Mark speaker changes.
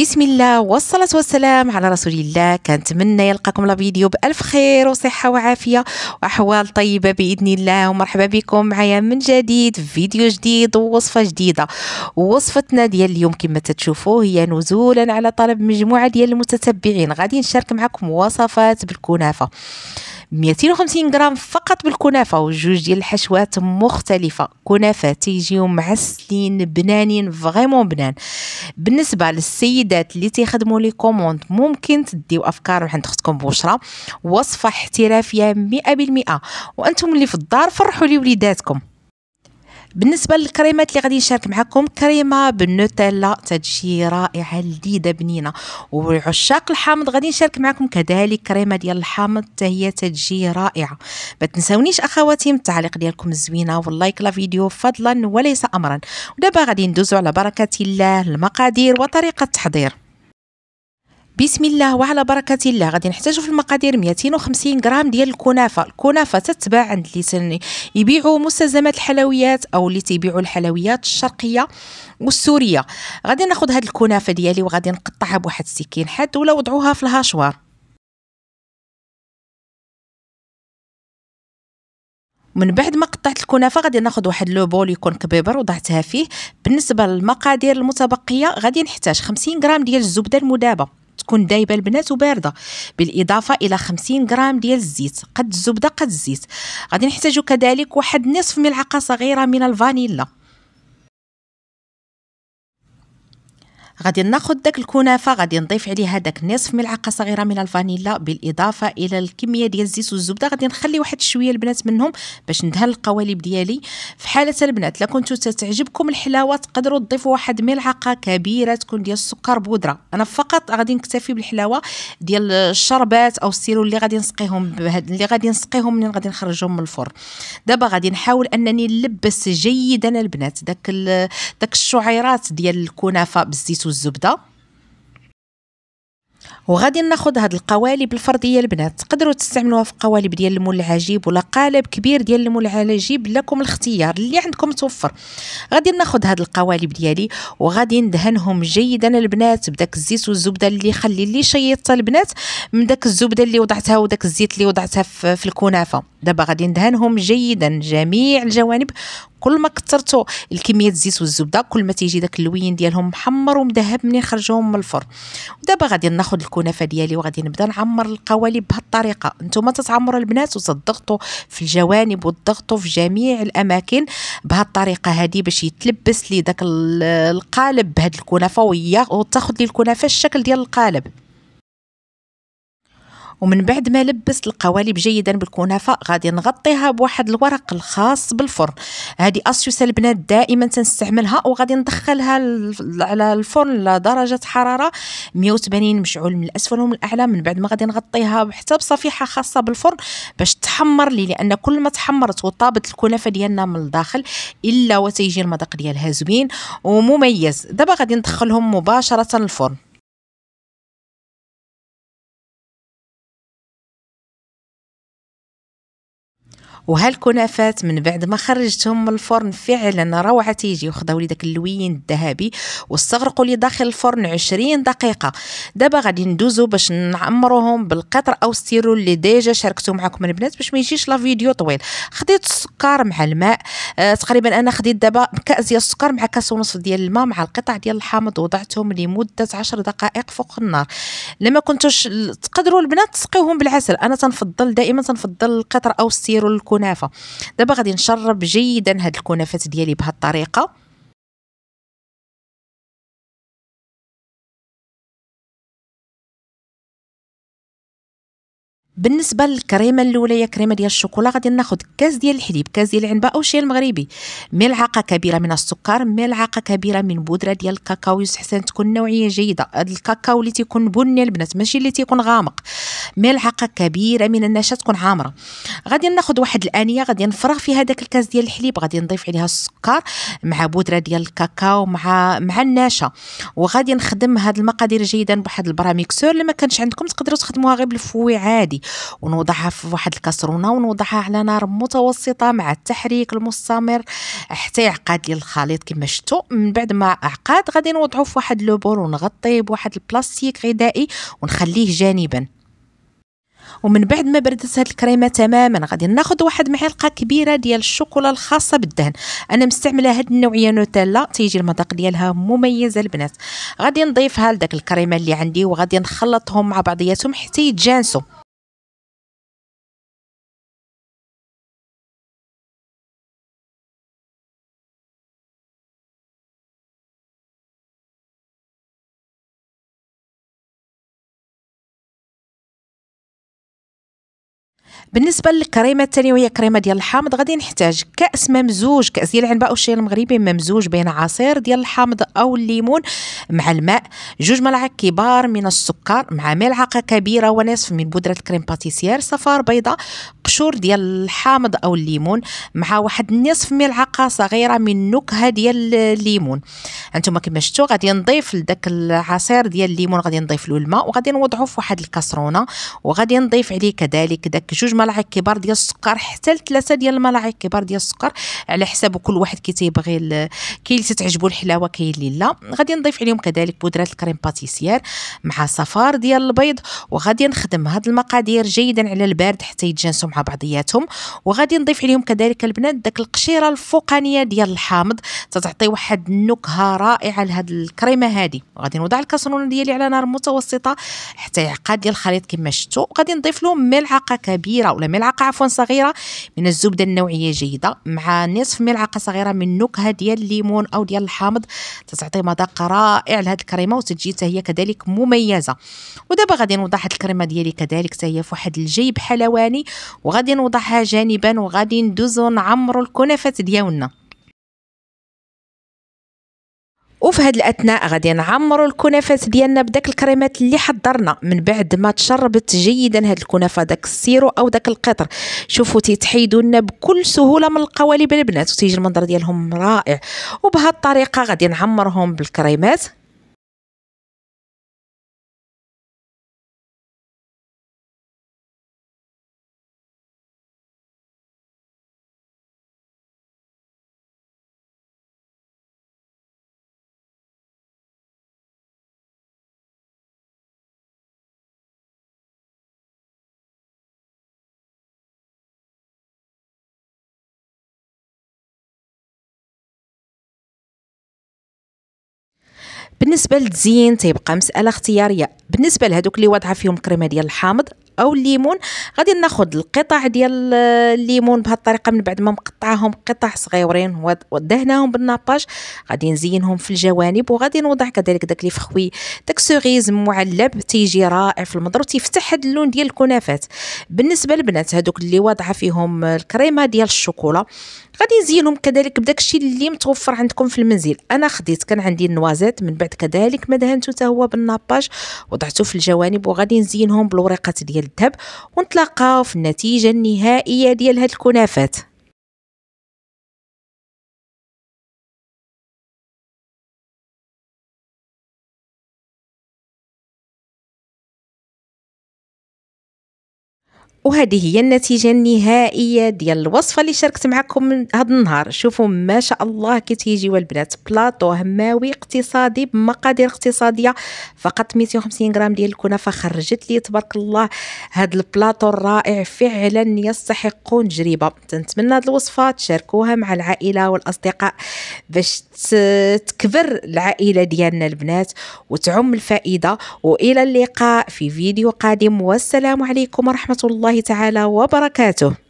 Speaker 1: بسم الله والصلاة والسلام على رسول الله كنتمنى يلقاكم لا فيديو بألف خير وصحة وعافية وأحوال طيبة بإذن الله ومرحبا بكم معايا من جديد فيديو جديد ووصفة جديدة وصفتنا ديال اليوم كما تتشوفوا هي نزولا على طلب مجموعة ديال المتتبعين غادي نشارك معكم وصفات بالكنافة 250 غرام فقط بالكنافه وجوج ديال الحشوات مختلفه كنافه تيجيو معسلين بنانين فريمون بنان بالنسبه للسيد السيدات اللي تيخدموا لي كوموند ممكن تديو افكار عند اختكم بشرى وصفه احترافيه 100% وانتم اللي في الدار فرحوا لي وليداتكم بالنسبه للكريمات اللي غادي نشارك معكم كريمه بالنوتيلا تتجي رائعه لذيذه بنينه وعشاق الحامض غادي نشارك معكم كذلك كريمه ديال الحامض حتى هي تتجي رائعه ما تنساونيش اخواتي من التعليق ديالكم الزوينه واللايك لا فيديو فضلا وليس امرا ودابا غادي ندوزو على بركه الله المقادير وطريقه التحضير بسم الله وعلى بركه الله غادي نحتاجو في المقادير 250 غرام ديال الكنافه الكنافه تتباع عند اللي يبيعوا مستلزمات الحلويات او اللي تيبيعوا الحلويات الشرقيه والسوريه غادي ناخد هاد الكنافه ديالي وغادي نقطعها بواحد السكين حاد ولا وضعوها في الهاشوار من بعد ما قطعت الكنافه غادي ناخد واحد لو بول يكون كبيبر وضعتها فيه بالنسبه للمقادير المتبقيه غادي نحتاج 50 غرام ديال الزبده المدابة تكون دايبه البنات وبارده بالاضافه الى 50 غرام ديال الزيت قد الزبده قد الزيت غادي نحتاجو كذلك واحد نصف ملعقه صغيره من الفانيلا غادي ناخذ داك الكنافه غادي نضيف عليها داك نصف ملعقه صغيره من الفانيلا بالاضافه الى الكميه ديال الزيت والزبده غادي نخلي واحد شويه البنات منهم باش ندهن القوالب ديالي في حاله البنات لا كنتو تعجبكم الحلاوه تقدروا تضيفوا واحد ملعقه كبيره تكون ديال السكر بودره انا فقط غادي نكتفي بالحلاوه ديال الشربات او السيرو اللي غادي نسقيهم بهاد اللي غادي نسقيهم منين غادي نخرجهم من الفرن دابا غادي نحاول انني نلبس جيدا البنات داك داك الشعيرات ديال الكنافه بالزيت والزبده وغادي ناخد هاد القوالب الفرديه البنات تقدروا تستعملوها في قوالب ديال المول العجيب ولا قالب كبير ديال المول العجيب لكم الاختيار اللي عندكم توفر غادي ناخد هاد القوالب ديالي وغادي ندهنهم جيدا البنات بداك الزيت والزبده اللي خلي اللي شيطت البنات من داك الزبده اللي وضعتها وداك الزيت اللي وضعتها في الكنافه دابا غادي ندهنهم جيدا جميع الجوانب كل ما كثرتوا الكميه الزيت والزبده كل ما تيجي داك اللوين ديالهم محمر ومذهب منين خرجوهم من الفرن ودابا غادي ناخذ الكنافه ديالي وغادي نبدا نعمر القوالب بهذه الطريقه نتوما تتعمروا البنات وتضغطوا في الجوانب وتضغطوا في جميع الاماكن بهذه الطريقه هذه باش يتلبس لي داك القالب بهاد الكنافه وتاخذ لي الكنافه الشكل ديال القالب ومن بعد ما لبست القوالب جيدا بالكنافه غادي نغطيها بواحد الورق الخاص بالفرن هذه اسيوس البنات دائما تنستعملها وغادي ندخلها على الفرن لدرجه حراره 180 مشعول من الاسفل ومن الاعلى من بعد ما غادي نغطيها حتى بصفيحه خاصه بالفرن باش تحمر لي لان كل ما تحمرت وطابت الكنافه ديالنا من الداخل الا وتيجي المذاق ديالها زوين ومميز دابا غادي ندخلهم مباشره الفرن وهالكنافات من بعد ما خرجتهم من الفرن فعلا روعه تيجي وخذوا لي داك اللوين الذهبي واستغرقوا لي داخل الفرن 20 دقيقه دابا غادي ندوزو باش نعمروهم بالقطر او ستيرو اللي ديجا شاركتو معكم البنات باش ما يجيش لا فيديو طويل خديت السكر مع الماء آه تقريبا انا خديت دابا كاس ديال السكر مع كاس ونص ديال الماء مع القطع ديال الحامض وضعتهم لمده 10 دقائق فوق النار لما كنتوش تقدروا البنات تسقيوهم بالعسل انا تنفضل دائما تنفضل القطر او ستيرو الكنافه دابا غادي نشرب جيدا هاد الكنافات ديالي بهالطريقه بالنسبه للكريمه الاولى هي كريمه ديال الشوكولا غادي ناخذ كاس ديال الحليب كاس ديال العنبه او الشاي المغربي ملعقه كبيره من السكر ملعقه كبيره من بودره ديال الكاكاو يستحسن تكون نوعيه جيده الكاكاو اللي تيكون بني البنات ماشي اللي تيكون غامق ملعقه كبيره من النشا تكون عامره غادي ناخذ واحد الانيه غادي نفرغ فيها داك الكاس ديال الحليب غادي نضيف عليها السكر مع بودره ديال الكاكاو مع مع النشا وغادي نخدم هاد المقادير جيدا بواحد البراميكسور اللي ما كانش عندكم تقدروا تخدموها غير بالفوي عادي ونوضعها في واحد الكاسرونه ونوضعها على نار متوسطه مع التحريك المستمر حتى يعقد لي الخليط كما شفتوا من بعد ما عقد غادي نوضعو في واحد لوبول ونغطيه بواحد البلاستيك غذائي ونخليه جانبا ومن بعد ما بردت هاد الكريمه تماما غادي ناخذ واحد معلقه كبيره ديال الشوكولا الخاصه بالدهن انا مستعمله هاد النوعيه نوتيلا تيجي المذاق ديالها مميز البنات غادي نضيفها لداك الكريمه اللي عندي وغادي نخلطهم مع بعضياتهم حتى يتجانسوا بالنسبه للكريمه الثانيه وهي كريمه ديال الحامض غادي نحتاج كاس ممزوج كاس ديال العنبه او الشاي المغربي ممزوج بين عصير ديال الحامض او الليمون مع الماء جوج ملاعق كبار من السكر مع ملعقه كبيره ونصف من بودره الكريم باتيسير صفار بيضاء قشور ديال الحامض او الليمون مع واحد نصف ملعقه صغيره من نكهه ديال الليمون انتم كما شفتوا غادي نضيف لذاك العصير ديال الليمون غادي نضيف له الماء وغادي نوضعه في واحد الكاسرونه وغادي نضيف عليه كذلك داك جوج ملاعق كبار ديال السكر حتى لثلاثه ديال الملاعق كبار ديال السكر على حساب كل واحد كي تيبغي كاين اللي تتعجبو الحلاوه كاين اللي لا غادي نضيف عليهم كذلك بودرات الكريم باتيسير مع صفار ديال البيض وغادي نخدم هاد المقادير جيدا على البارد حتى يتجانسوا مع بعضياتهم وغادي نضيف عليهم كذلك البنات داك القشيره الفوقانيه ديال الحامض تتعطي واحد النكهه رائعه لهاد الكريمه هادي غادي نوضع الكاسرونه ديالي على نار متوسطه حتى يعقد ديال الخليط كما شفتوا غادي نضيف لهم ملعقه كبيره صغيرة ولا ملعقة عفوا صغيرة من الزبدة النوعية جيدة مع نصف ملعقة صغيرة من نكهة ديال الليمون أو ديال الحامض تتعطي مذاق رائع لهاد الكريمة وتجيتها هي كذلك مميزة ودابا غادي نوضع هاد الكريمة ديالي كذلك حتى هي في واحد الجيب حلواني وغادي نوضعها جانبا وغادي ندوزو نعمرو الكنفات ديالنا وفي هذا الاثناء غادي نعمروا الكنافات ديالنا بداك الكريمات اللي حضرنا من بعد ما تشربت جيدا هاد الكنافه داك السيرو او داك القطر شوفوا تيتحيدوا لنا بكل سهوله من القوالب البنات وتيجي المنظر ديالهم رائع وبهذه الطريقه غادي نعمرهم بالكريمات بالنسبه للتزيين تيبقى مساله اختياريه بالنسبه لهذوك اللي واضعه فيهم كريمه ديال الحامض او الليمون غادي ناخذ القطع ديال الليمون بهذه الطريقه من بعد ما مقطعهم قطع صغيرين ودهناهم بالناباج غادي نزينهم في الجوانب وغادي نوضع كذلك داك لي فخوي داك سوريز معلب تيجي رائع في المضروب تيفتح هاد اللون ديال الكنافات بالنسبه للبنات هذوك اللي واضعه فيهم الكريمه ديال الشوكولا غادي نزينهم كذلك بداك الشيء اللي متوفر عندكم في المنزل انا خديت كان عندي النوازات من بعد كذلك ما دهنته حتى هو بالناباج وضعته في الجوانب وغادي نزينهم بالورقات ديال الذهب ونتلاقاو في النتيجه النهائيه ديال هاد الكنافات وهذه هي النتيجة النهائية ديال الوصفة اللي شاركت معكم من هذا النهار شوفوا ما شاء الله كي تيجيو البنات بلاطو هماوي اقتصادي بمقادير اقتصادية فقط 250 غرام ديال الكنافة خرجت لي تبارك الله هذا البلاطو الرائع فعلا يستحق تجربة تنتمنى هذه الوصفة تشاركوها مع العائلة والأصدقاء باش تكبر العائلة ديالنا البنات وتعم الفائدة وإلى اللقاء في فيديو قادم والسلام عليكم ورحمة الله الله تعالى وبركاته